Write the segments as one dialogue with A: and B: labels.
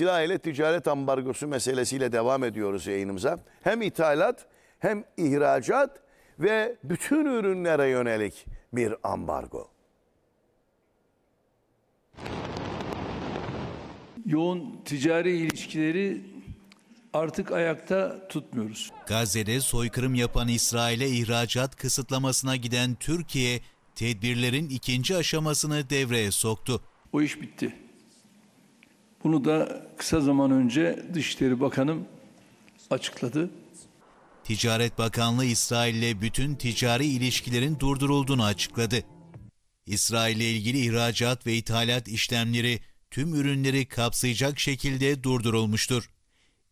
A: silah ile ticaret ambargosu meselesiyle devam ediyoruz yayınımıza. Hem ithalat hem ihracat ve bütün ürünlere yönelik bir ambargo.
B: Yoğun ticari ilişkileri artık ayakta tutmuyoruz.
C: Gazze'de soykırım yapan İsrail'e ihracat kısıtlamasına giden Türkiye tedbirlerin ikinci aşamasını devreye soktu. O iş bitti. Bunu da
B: kısa zaman önce Dışişleri Bakanım açıkladı.
C: Ticaret Bakanlığı İsrail'le bütün ticari ilişkilerin durdurulduğunu açıkladı. İsrail'le ilgili ihracat ve ithalat işlemleri tüm ürünleri kapsayacak şekilde durdurulmuştur.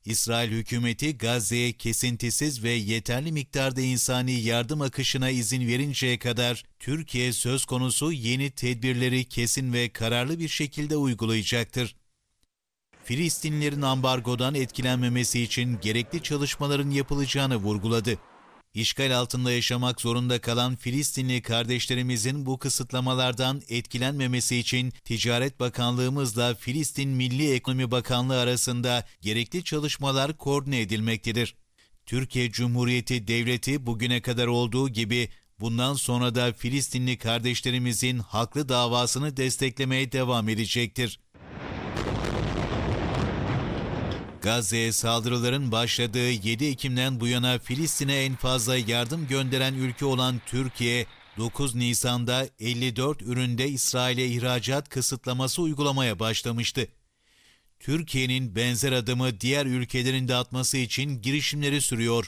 C: İsrail hükümeti Gazze'ye kesintisiz ve yeterli miktarda insani yardım akışına izin verinceye kadar Türkiye söz konusu yeni tedbirleri kesin ve kararlı bir şekilde uygulayacaktır. Filistinlilerin ambargodan etkilenmemesi için gerekli çalışmaların yapılacağını vurguladı. İşgal altında yaşamak zorunda kalan Filistinli kardeşlerimizin bu kısıtlamalardan etkilenmemesi için Ticaret Bakanlığımızla Filistin Milli Ekonomi Bakanlığı arasında gerekli çalışmalar koordine edilmektedir. Türkiye Cumhuriyeti Devleti bugüne kadar olduğu gibi bundan sonra da Filistinli kardeşlerimizin haklı davasını desteklemeye devam edecektir. Gazze'ye saldırıların başladığı 7 Ekim'den bu yana Filistin'e en fazla yardım gönderen ülke olan Türkiye, 9 Nisan'da 54 üründe İsrail'e ihracat kısıtlaması uygulamaya başlamıştı. Türkiye'nin benzer adımı diğer ülkelerin de atması için girişimleri sürüyor.